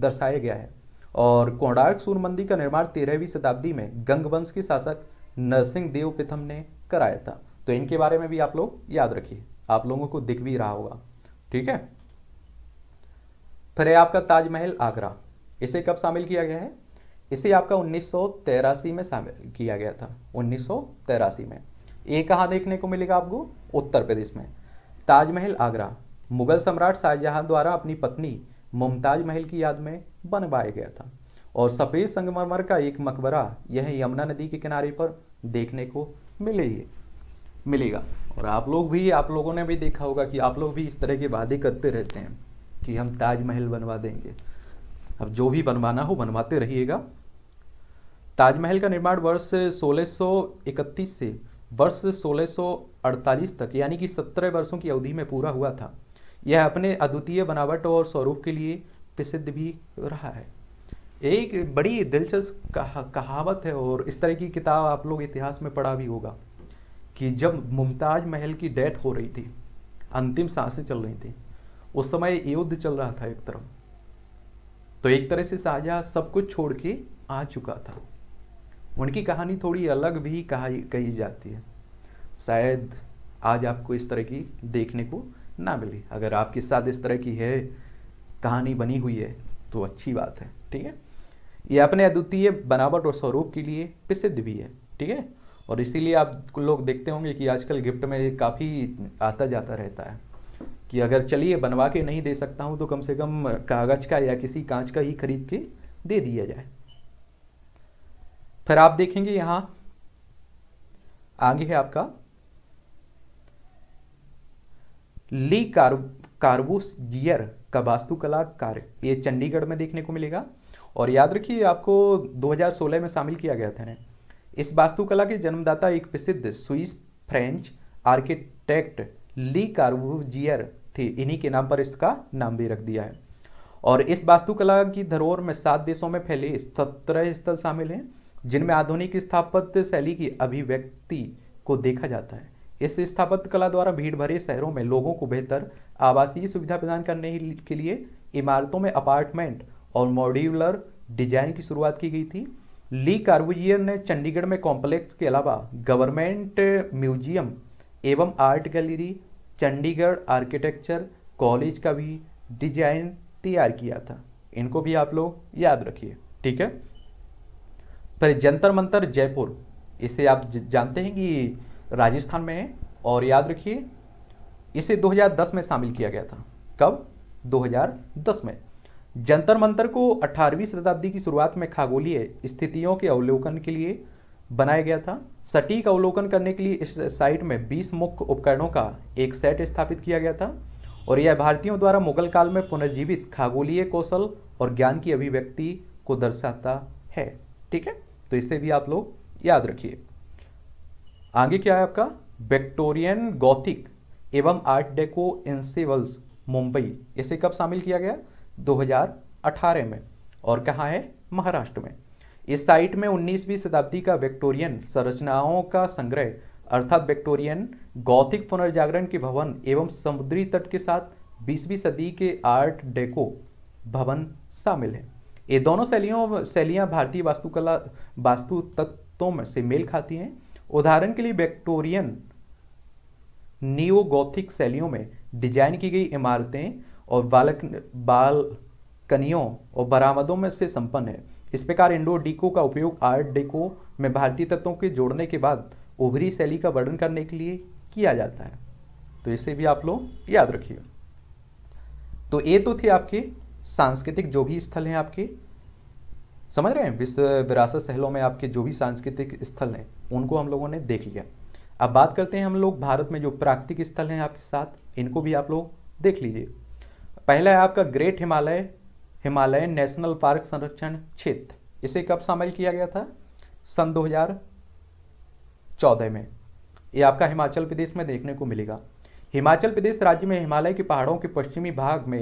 दर्शाया गया है और कोणार्क सूर्य मंदिर का निर्माण तेरहवीं शताब्दी में गंगवंश के शासक नरसिंह देव प्रथम ने कराया था तो इनके बारे में भी आप लोग याद रखिए आप लोगों को दिख भी रहा होगा ठीक है फिर है आपका ताजमहल आगरा इसे कब शामिल किया गया है इसे आपका उन्नीस में शामिल किया गया था उन्नीस में ये कहाँ देखने को मिलेगा आपको उत्तर प्रदेश में ताजमहल आगरा मुगल सम्राट शाहजहां द्वारा अपनी पत्नी मुमताज महल की याद में बनवाया गया था और सफ़ेद संगमरमर का एक मकबरा यह यमुना नदी के किनारे पर देखने को मिलेगी मिलेगा और आप लोग भी आप लोगों ने भी देखा होगा कि आप लोग भी इस तरह के वादे करते रहते हैं कि हम ताजमहल बनवा देंगे अब जो भी बनवाना हो बनवाते रहिएगा ताजमहल का निर्माण वर्ष 1631 से वर्ष 1648 तक यानी कि 17 वर्षों की अवधि में पूरा हुआ था यह अपने अद्वितीय बनावट और स्वरूप के लिए प्रसिद्ध भी रहा है एक बड़ी दिलचस्प कहा, कहावत है और इस तरह की किताब आप लोग इतिहास में पढ़ा भी होगा कि जब मुमताज महल की डेथ हो रही थी अंतिम सांसें चल रही थी उस समय युद्ध चल रहा था एक तरफ तो एक तरह से शाहजहां सब कुछ छोड़ के आ चुका था उनकी कहानी थोड़ी अलग भी कहा कही जाती है शायद आज आपको इस तरह की देखने को ना मिले अगर आपके साथ इस तरह की है कहानी बनी हुई है तो अच्छी बात है ठीक है ये अपने अद्वितीय बनावट और स्वरूप के लिए प्रसिद्ध भी है ठीक है और इसीलिए आप लोग देखते होंगे कि आजकल गिफ्ट में काफ़ी आता जाता रहता है कि अगर चलिए बनवा के नहीं दे सकता हूँ तो कम से कम कागज़ का या किसी कांच का ही खरीद के दे दिया जाए फिर आप देखेंगे यहाँ आगे है आपका ली कार्ब जियर का वास्तुकला कार्य ये चंडीगढ़ में देखने को मिलेगा और याद रखिए आपको 2016 में शामिल किया गया था ने इस वास्तुकला के जन्मदाता एक प्रसिद्ध Swiss French architect Le Corbusier थे इन्हीं के नाम पर इसका नाम भी रख दिया है और इस वास्तुकला की धरोहर में सात देशों में फैले सत्रह स्थल शामिल हैं जिनमें आधुनिक स्थापत्य शैली की अभिव्यक्ति को देखा जाता है इस स्थापत्य कला द्वारा भीड़ भरे शहरों में लोगों को बेहतर आवासीय सुविधा प्रदान करने के लिए इमारतों में अपार्टमेंट और मॉड्यूलर डिजाइन की शुरुआत की गई थी ली कार्बुजियर ने चंडीगढ़ में कॉम्प्लेक्स के अलावा गवर्नमेंट म्यूजियम एवं art gallery Chandigarh architecture college का भी डिजाइन तैयार किया था इनको भी आप लोग याद रखिए ठीक है फिर जंतर मंतर जयपुर इसे आप जानते हैं कि राजस्थान में है और याद रखिए इसे 2010 में शामिल किया गया था कब 2010 में जंतर मंतर को 18वीं शताब्दी की शुरुआत में खगोलीय स्थितियों के अवलोकन के लिए बनाया गया था सटीक अवलोकन करने के लिए इस साइट में 20 मुख्य उपकरणों का एक सेट स्थापित किया गया था और यह भारतीयों द्वारा मुगल काल में पुनर्जीवित खागोलीय कौशल और ज्ञान की अभिव्यक्ति को दर्शाता है ठीक है तो इसे भी आप लोग याद रखिए आगे क्या है आपका विक्टोरियन गौथिक एवं आर्ट डेको इंसेवल्स मुंबई इसे कब शामिल किया गया 2018 में और कहाँ है महाराष्ट्र में इस साइट में 19वीं शताब्दी का विक्टोरियन संरचनाओं का संग्रह अर्थात विक्टोरियन गौथिक पुनर्जागरण के भवन एवं समुद्री तट के साथ 20वीं सदी के आर्ट डेको भवन शामिल हैं ये दोनों शैलियों शैलियाँ भारतीय वास्तुकला वास्तु तत्वों में से मेल खाती हैं उदाहरण के लिए विक्टोरियन नियो गौथिक शैलियों में डिजाइन की गई इमारतें और बालक बालकनियों और बरामदों में से संपन्न है इस प्रकार इंडो डिको का उपयोग आर्ट डेको में भारतीय तत्वों के जोड़ने के बाद उभरी शैली का वर्णन करने के लिए किया जाता है तो इसे भी आप लोग याद रखिए तो ये तो थे आपके सांस्कृतिक जो भी स्थल हैं आपके समझ रहे हैं विश्व विरासत शहलों में आपके जो भी सांस्कृतिक स्थल हैं उनको हम लोगों ने देख लिया अब बात करते हैं हम लोग भारत में जो प्राकृतिक स्थल हैं आपके साथ इनको भी आप लोग देख लीजिए पहला है आपका Great Himalaya Himalayan National Park संरक्षण क्षेत्र इसे कब शामिल किया गया था सन 2014 में ये आपका हिमाचल प्रदेश में देखने को मिलेगा हिमाचल प्रदेश राज्य में हिमालय के पहाड़ों के पश्चिमी भाग में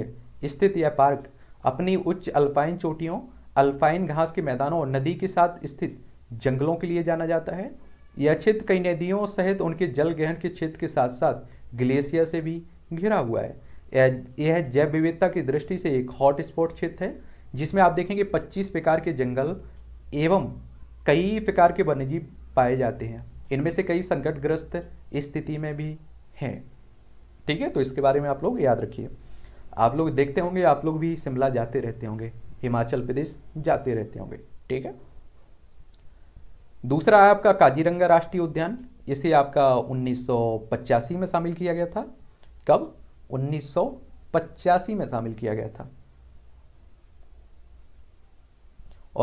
स्थित यह पार्क अपनी उच्च अल्पाइन चोटियों अल्पाइन घास के मैदानों और नदी के साथ स्थित जंगलों के लिए जाना जाता है यह क्षेत्र कई नदियों सहित उनके जल ग्रहण के क्षेत्र के साथ साथ ग्लेशियर से भी घिरा हुआ है यह जैव विविधता की दृष्टि से एक हॉट स्पॉट क्षेत्र है जिसमें आप देखेंगे 25 प्रकार के जंगल एवं कई प्रकार के वन्यजीव पाए जाते हैं इनमें से कई संकटग्रस्त स्थिति में भी हैं ठीक है तो इसके बारे में आप लोग याद रखिए आप लोग देखते होंगे आप लोग भी शिमला जाते रहते होंगे हिमाचल प्रदेश जाते रहते होंगे ठीक है दूसरा है आपका काजीरंगा राष्ट्रीय उद्यान इसे आपका उन्नीस में शामिल किया गया था कब उन्नीस में शामिल किया गया था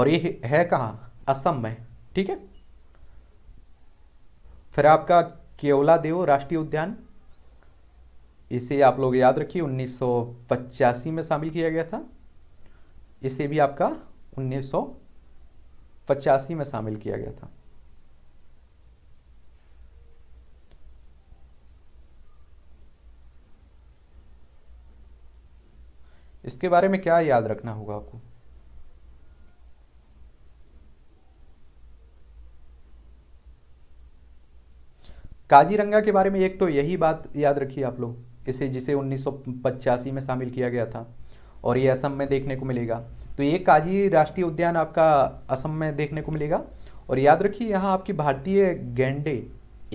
और ये है कहाँ असम में ठीक है फिर आपका केवला देव राष्ट्रीय उद्यान इसे आप लोग याद रखिए 1985 में शामिल किया गया था इसे भी आपका 1985 में शामिल किया गया था इसके बारे में क्या याद रखना होगा आपको काजीरंगा के बारे में एक तो यही बात याद रखिए आप लोग इसे जिसे उन्नीस में शामिल किया गया था और ये असम में देखने को मिलेगा तो ये काजी राष्ट्रीय उद्यान आपका असम में देखने को मिलेगा और याद रखिए यहाँ आपकी भारतीय गेंडे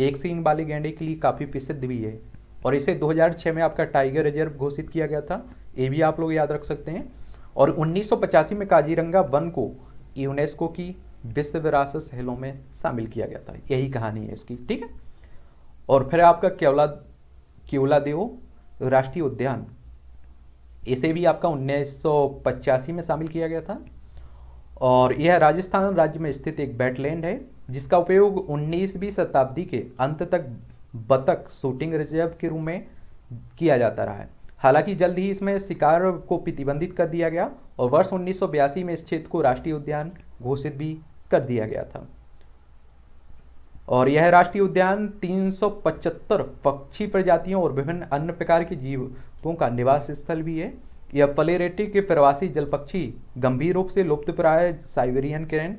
एक सींग वाले गेंडे के लिए काफ़ी प्रसिद्ध भी है और इसे 2006 में आपका टाइगर रिजर्व घोषित किया गया था ये भी आप लोग याद रख सकते हैं और उन्नीस में काजीरंगा वन को यूनेस्को की विश्व विरासत सहलों में शामिल किया गया था यही कहानी है इसकी ठीक है और फिर आपका केवला केवला देव राष्ट्रीय उद्यान इसे भी आपका उन्नीस में शामिल किया गया था और यह राजस्थान राज्य में स्थित एक बैटलैंड है जिसका उपयोग 19वीं शताब्दी के अंत तक बतख शूटिंग रिजर्व के रूप में किया जाता रहा है हालांकि जल्द ही इसमें शिकार को प्रतिबंधित कर दिया गया और वर्ष उन्नीस में इस क्षेत्र को राष्ट्रीय उद्यान घोषित भी कर दिया गया था और यह राष्ट्रीय उद्यान 375 पक्षी प्रजातियों और विभिन्न अन्य प्रकार के जीवों का निवास स्थल भी है यह पलेरेटी के प्रवासी जल पक्षी गंभीर रूप से लुप्त प्राय साइबेरियन कैरन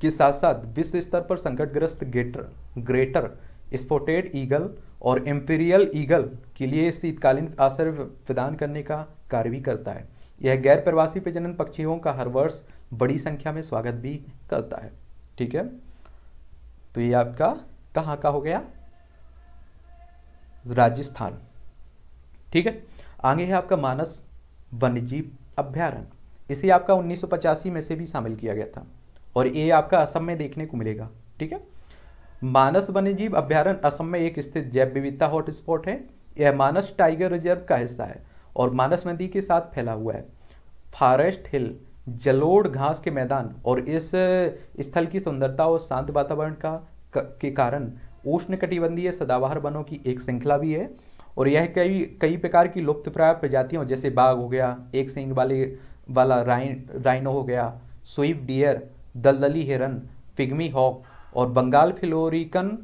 के साथ साथ विश्व स्तर पर संकटग्रस्त ग्रेटर ग्रेटर स्पोटेड ईगल और एम्पीरियल ईगल के लिए शीतकालीन आश्रय प्रदान करने का कार्य भी करता है यह गैर प्रवासी प्रजनन पक्षियों का हर वर्ष बड़ी संख्या में स्वागत भी करता है ठीक है तो ये आपका कहाँ का हो गया राजस्थान ठीक है आगे है आपका मानस वन्यजीव अभ्यारण इसे आपका उन्नीस में से भी शामिल किया गया था और ये आपका असम में देखने को मिलेगा ठीक है मानस वन्यजीव अभ्यारण्य असम में एक स्थित जैव विविधता हॉटस्पॉट है यह मानस टाइगर रिजर्व का हिस्सा है और मानस नदी के साथ फैला हुआ है फॉरेस्ट हिल जलोड़ घास के मैदान और इस स्थल की सुंदरता और शांत वातावरण का के कारण उष्ण कटिबंधीय सदाबहार वनों की एक श्रृंखला भी है और यह कई कई प्रकार की लुप्त प्राय प्रजातियों जैसे बाघ हो गया एक सिंग वाले वाला राइन राइनो हो गया स्वीप डियर दलदली हिरन पिग्मी हॉक और बंगाल फ्लोरिकन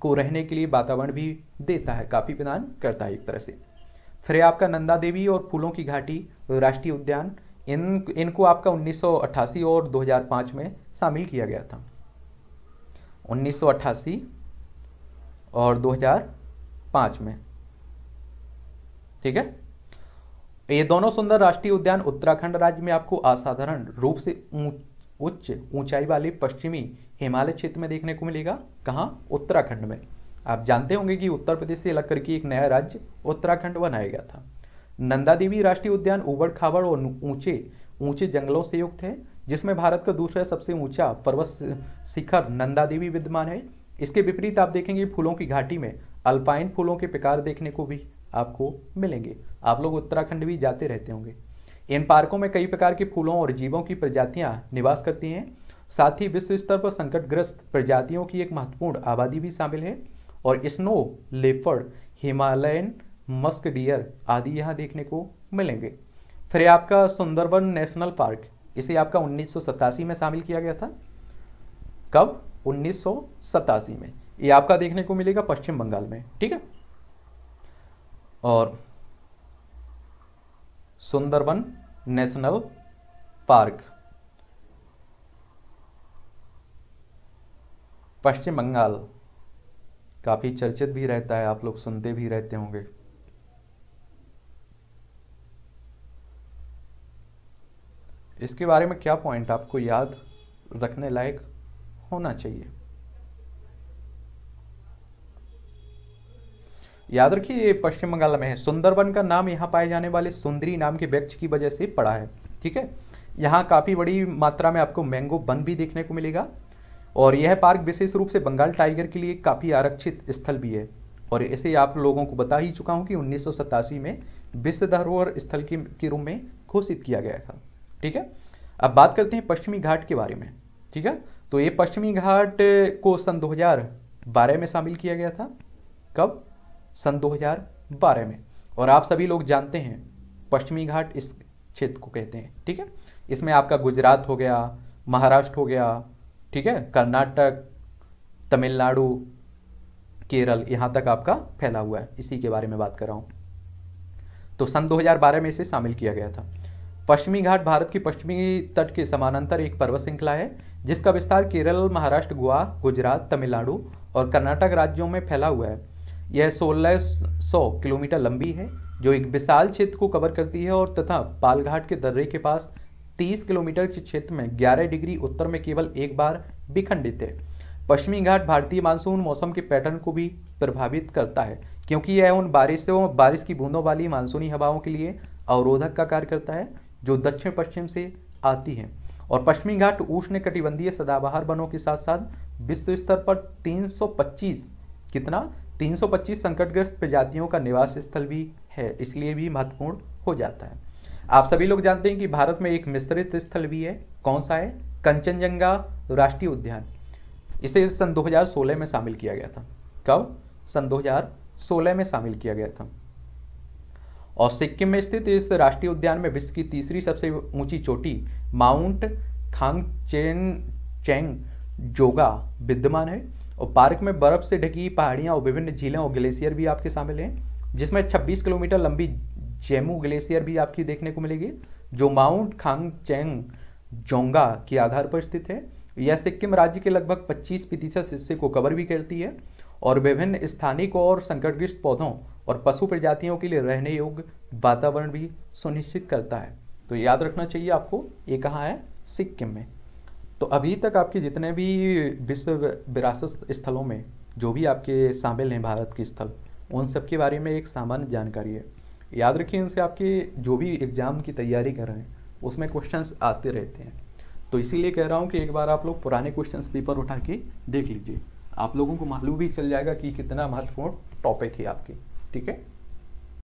को रहने के लिए वातावरण भी देता है काफ़ी प्रदान करता है एक तरह से फिर आपका नंदा देवी और फूलों की घाटी राष्ट्रीय उद्यान इन इनको आपका 1988 और 2005 में शामिल किया गया था 1988 और 2005 में ठीक है ये दोनों सुंदर राष्ट्रीय उद्यान उत्तराखंड राज्य में आपको असाधारण रूप से उच्च ऊंचाई वाले पश्चिमी हिमालय क्षेत्र में देखने को मिलेगा कहाँ उत्तराखंड में आप जानते होंगे कि उत्तर प्रदेश से अलग करके एक नया राज्य उत्तराखंड बनाया गया था नंदा देवी राष्ट्रीय उद्यान उबड़ खाबड़ और ऊंचे ऊंचे जंगलों से युक्त है जिसमें भारत का दूसरा सबसे ऊंचा पर्वत शिखर नंदा देवी विद्यमान है इसके विपरीत आप देखेंगे फूलों की घाटी में अल्पाइन फूलों के पिकार देखने को भी आपको मिलेंगे आप लोग उत्तराखंड भी जाते रहते होंगे इन पार्कों में कई प्रकार के फूलों और जीवों की प्रजातियां निवास करती हैं साथ ही विश्व स्तर पर संकटग्रस्त प्रजातियों की एक महत्वपूर्ण आबादी भी शामिल है और snow leopard Himalayan musk deer आदि यहाँ देखने को मिलेंगे फिर आपका सुंदरवन नेशनल पार्क इसे आपका उन्नीस में शामिल किया गया था कब उन्नीस में ये आपका देखने को मिलेगा पश्चिम बंगाल में ठीक है और सुंदरबन नेशनल पार्क पश्चिम बंगाल काफ़ी चर्चित भी रहता है आप लोग सुनते भी रहते होंगे इसके बारे में क्या पॉइंट आपको याद रखने लायक होना चाहिए याद रखिए ये पश्चिम बंगाल में है सुंदरबन का नाम यहाँ पाए जाने वाले सुंदरी नाम के वृक्ष की वजह से पड़ा है ठीक है यहाँ काफ़ी बड़ी मात्रा में आपको मैंगो बन भी देखने को मिलेगा और यह पार्क विशेष रूप से बंगाल टाइगर के लिए काफ़ी आरक्षित स्थल भी है और ऐसे आप लोगों को बता ही चुका हूँ कि उन्नीस में विश्व धरोहर स्थल के, के रूप में घोषित किया गया था ठीक है अब बात करते हैं पश्चिमी घाट के बारे में ठीक है तो ये पश्चिमी घाट को सन 2012 में शामिल किया गया था कब सन 2012 में और आप सभी लोग जानते हैं पश्चिमी घाट इस क्षेत्र को कहते हैं ठीक है इसमें आपका गुजरात हो गया महाराष्ट्र हो गया ठीक है कर्नाटक तमिलनाडु केरल यहाँ तक आपका फैला हुआ है इसी के बारे में बात कर रहा हूँ तो सन 2012 में इसे शामिल किया गया था पश्चिमी घाट भारत की पश्चिमी तट के समानांतर एक पर्वत श्रृंखला है जिसका विस्तार केरल महाराष्ट्र गोवा गुजरात तमिलनाडु और कर्नाटक राज्यों में फैला हुआ है यह 1600 किलोमीटर लंबी है जो एक विशाल क्षेत्र को कवर करती है और तथा पालघाट के दर्रे के पास तीस किलोमीटर के क्षेत्र में ग्यारह डिग्री उत्तर में केवल एक बार विखंडित है पश्चिमी घाट भारतीय मानसून मौसम के पैटर्न को भी प्रभावित करता है क्योंकि यह उन बारिशों बारिश की बूंदों वाली मानसूनी हवाओं के लिए अवरोधक का कार्य करता है जो दक्षिण पश्चिम से आती हैं और पश्चिमी घाट उष्ण कटिबंधीय सदाबहार बनों के साथ साथ विश्व स्तर पर 325 कितना 325 संकटग्रस्त प्रजातियों का निवास स्थल भी है इसलिए भी महत्वपूर्ण हो जाता है आप सभी लोग जानते हैं कि भारत में एक मिश्रित स्थल भी है कौन सा है कंचनजंगा राष्ट्रीय उद्यान इसे सन 2016 में शामिल किया गया था कब सन 2016 में शामिल किया गया था और सिक्किम में स्थित इस राष्ट्रीय उद्यान में विश्व की तीसरी सबसे ऊंची चोटी Mount Kangchenjunga विद्यमान है और पार्क में बर्फ से ढकी पहाड़ियाँ और विभिन्न झीलें और ग्लेशियर भी आपके शामिल हैं जिसमें 26 किलोमीटर लंबी चेमू ग्लेशियर भी आपकी देखने को मिलेगी जो माउंट खांग चेंग जोंगा के आधार पर स्थित है यह सिक्किम राज्य के लगभग 25 प्रतिशत हिस्से को कवर भी करती है और विभिन्न स्थानिक और संकटग्रस्त पौधों और पशु प्रजातियों के लिए रहने योग्य वातावरण भी सुनिश्चित करता है तो याद रखना चाहिए आपको ये कहाँ है सिक्किम में तो अभी तक आपके जितने भी विश्व विरासत स्थलों में जो भी आपके शामिल हैं भारत के स्थल उन सब के बारे में एक सामान्य जानकारी है याद रखिए इनसे आपके जो भी एग्ज़ाम की तैयारी कर रहे हैं उसमें क्वेश्चंस आते रहते हैं तो इसीलिए कह रहा हूँ कि एक बार आप लोग पुराने क्वेश्चंस पेपर उठा के देख लीजिए आप लोगों को मालूम भी चल जाएगा कि कितना महत्वपूर्ण टॉपिक है आपके ठीक है